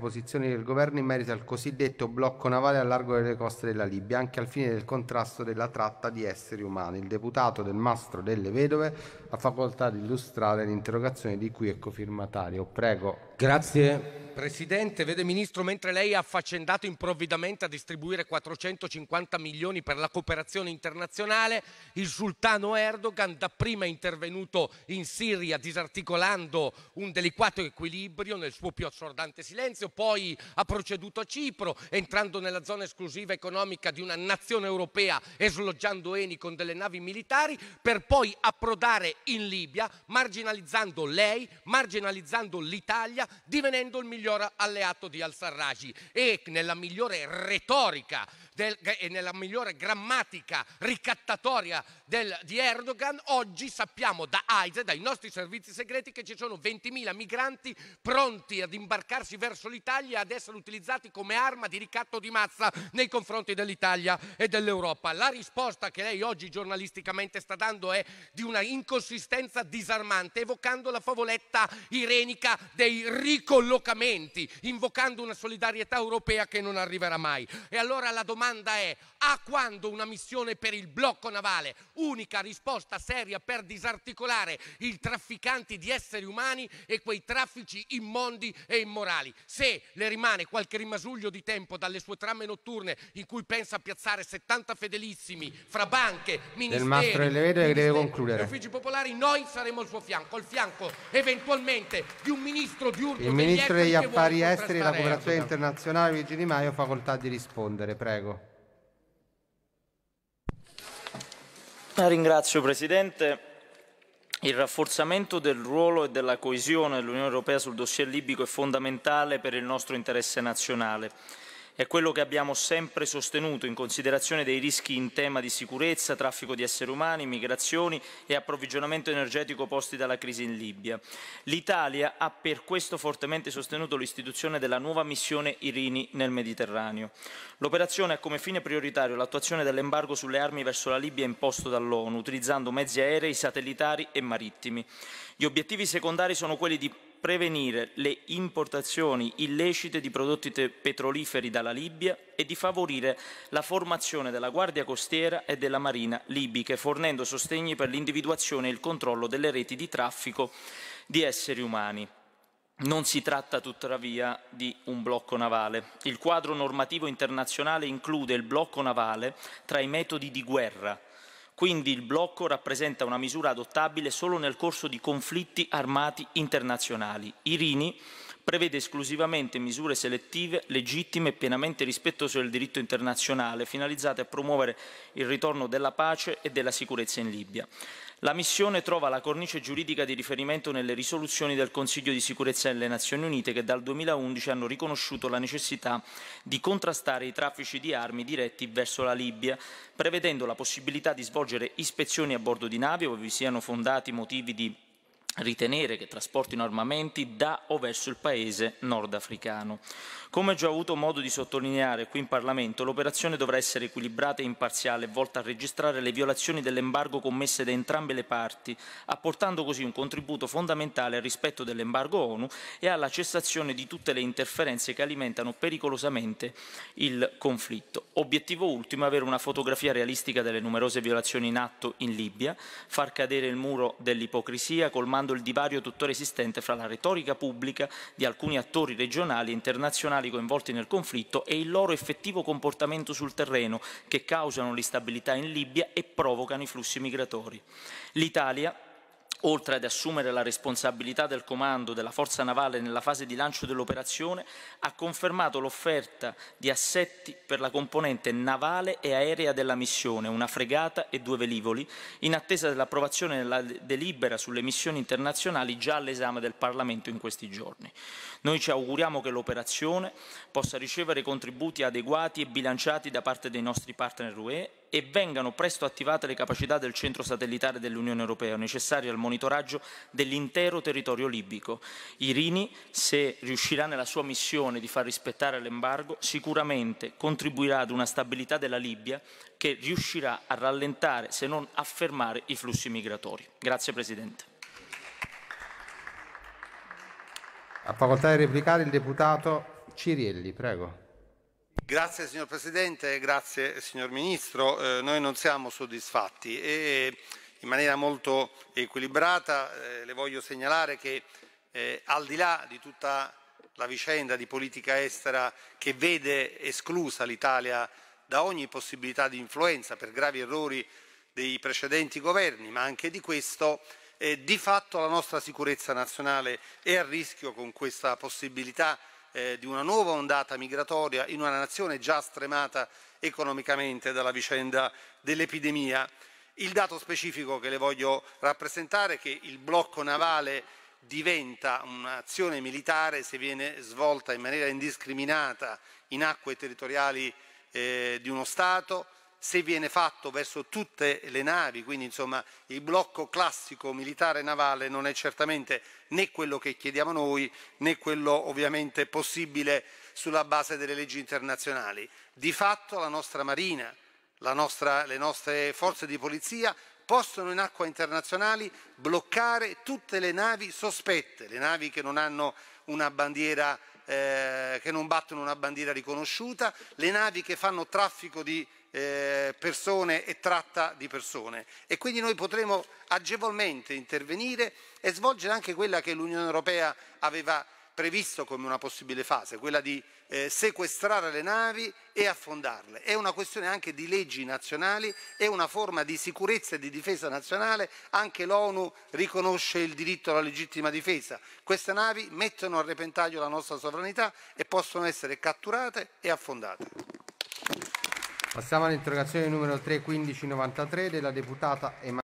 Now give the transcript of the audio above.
posizioni del governo in merito al cosiddetto blocco navale a largo delle coste della Libia, anche al fine del contrasto della tratta di esseri umani. Il deputato del Mastro delle Vedove ha facoltà di illustrare l'interrogazione di cui è cofirmatario. Prego. Grazie. Presidente, vede Ministro, mentre lei è affaccendato improvvidamente a distribuire 450 milioni per la cooperazione internazionale, il sultano Erdogan dapprima è intervenuto in Siria disarticolando un delicato equilibrio nel suo più assordante silenzio, poi ha proceduto a Cipro entrando nella zona esclusiva economica di una nazione europea e sloggiando Eni con delle navi militari per poi approdare in Libia marginalizzando lei, marginalizzando l'Italia, divenendo il migliore miglior alleato di al-Sarraj e nella migliore retorica del, e nella migliore grammatica ricattatoria del, di Erdogan, oggi sappiamo da AISE, dai nostri servizi segreti, che ci sono 20.000 migranti pronti ad imbarcarsi verso l'Italia e ad essere utilizzati come arma di ricatto di mazza nei confronti dell'Italia e dell'Europa. La risposta che lei oggi giornalisticamente sta dando è di una inconsistenza disarmante, evocando la favoletta irenica dei ricollocamenti Parlamenti, invocando una solidarietà europea che non arriverà mai. E allora la domanda è, a quando una missione per il blocco navale, unica risposta seria per disarticolare i trafficanti di esseri umani e quei traffici immondi e immorali? Se le rimane qualche rimasuglio di tempo dalle sue trame notturne in cui pensa a piazzare 70 fedelissimi fra banche, ministeri, Mastro, le che deve concludere. uffici popolari, noi saremo al suo fianco, al fianco eventualmente di un ministro di il degli ministro Affari Esteri e la cooperazione internazionale Luigi Di Maio, facoltà di rispondere, prego. Ringrazio Presidente. Il rafforzamento del ruolo e della coesione dell'Unione Europea sul dossier libico è fondamentale per il nostro interesse nazionale. È quello che abbiamo sempre sostenuto in considerazione dei rischi in tema di sicurezza, traffico di esseri umani, migrazioni e approvvigionamento energetico posti dalla crisi in Libia. L'Italia ha per questo fortemente sostenuto l'istituzione della nuova missione Irini nel Mediterraneo. L'operazione ha come fine prioritario l'attuazione dell'embargo sulle armi verso la Libia imposto dall'ONU, utilizzando mezzi aerei, satellitari e marittimi. Gli obiettivi secondari sono quelli di prevenire le importazioni illecite di prodotti petroliferi dalla Libia e di favorire la formazione della Guardia Costiera e della Marina libiche, fornendo sostegni per l'individuazione e il controllo delle reti di traffico di esseri umani. Non si tratta tuttavia di un blocco navale. Il quadro normativo internazionale include il blocco navale tra i metodi di guerra, quindi il blocco rappresenta una misura adottabile solo nel corso di conflitti armati internazionali. Irini prevede esclusivamente misure selettive, legittime e pienamente rispettose del diritto internazionale, finalizzate a promuovere il ritorno della pace e della sicurezza in Libia. La missione trova la cornice giuridica di riferimento nelle risoluzioni del Consiglio di sicurezza delle Nazioni Unite che dal 2011 hanno riconosciuto la necessità di contrastare i traffici di armi diretti verso la Libia, prevedendo la possibilità di svolgere ispezioni a bordo di navi dove vi siano fondati motivi di ritenere che trasportino armamenti da o verso il paese nordafricano. Come già ho avuto modo di sottolineare qui in Parlamento, l'operazione dovrà essere equilibrata e imparziale, volta a registrare le violazioni dell'embargo commesse da entrambe le parti, apportando così un contributo fondamentale al rispetto dell'embargo ONU e alla cessazione di tutte le interferenze che alimentano pericolosamente il conflitto. Obiettivo ultimo è avere una fotografia realistica delle numerose violazioni in atto in Libia, far cadere il muro dell'ipocrisia, colmando confermando il divario tuttora esistente fra la retorica pubblica di alcuni attori regionali e internazionali coinvolti nel conflitto e il loro effettivo comportamento sul terreno che causano l'instabilità in Libia e provocano i flussi migratori. L'Italia Oltre ad assumere la responsabilità del comando della forza navale nella fase di lancio dell'operazione, ha confermato l'offerta di assetti per la componente navale e aerea della missione, una fregata e due velivoli, in attesa dell'approvazione della delibera sulle missioni internazionali già all'esame del Parlamento in questi giorni. Noi ci auguriamo che l'operazione possa ricevere contributi adeguati e bilanciati da parte dei nostri partner UE e vengano presto attivate le capacità del centro satellitare dell'Unione Europea necessarie al monitoraggio dell'intero territorio libico. Irini, se riuscirà nella sua missione di far rispettare l'embargo, sicuramente contribuirà ad una stabilità della Libia che riuscirà a rallentare, se non a fermare, i flussi migratori. Grazie Presidente. A facoltà di replicare il deputato Cirielli, prego. Grazie signor Presidente, grazie signor Ministro. Eh, noi non siamo soddisfatti e in maniera molto equilibrata eh, le voglio segnalare che eh, al di là di tutta la vicenda di politica estera che vede esclusa l'Italia da ogni possibilità di influenza per gravi errori dei precedenti governi, ma anche di questo, eh, di fatto la nostra sicurezza nazionale è a rischio con questa possibilità eh, di una nuova ondata migratoria in una nazione già stremata economicamente dalla vicenda dell'epidemia. Il dato specifico che le voglio rappresentare è che il blocco navale diventa un'azione militare se viene svolta in maniera indiscriminata in acque territoriali eh, di uno Stato, se viene fatto verso tutte le navi, quindi insomma il blocco classico militare navale non è certamente né quello che chiediamo noi né quello ovviamente possibile sulla base delle leggi internazionali. Di fatto la nostra Marina, la nostra, le nostre forze di polizia possono in acqua internazionali bloccare tutte le navi sospette, le navi che non hanno una bandiera eh, che non battono una bandiera riconosciuta, le navi che fanno traffico di eh, persone e tratta di persone. E quindi noi potremo agevolmente intervenire e svolgere anche quella che l'Unione Europea aveva previsto come una possibile fase, quella di eh, sequestrare le navi e affondarle. È una questione anche di leggi nazionali, è una forma di sicurezza e di difesa nazionale, anche l'ONU riconosce il diritto alla legittima difesa. Queste navi mettono a repentaglio la nostra sovranità e possono essere catturate e affondate. Passiamo all'interrogazione numero 31593 della deputata Emanuele.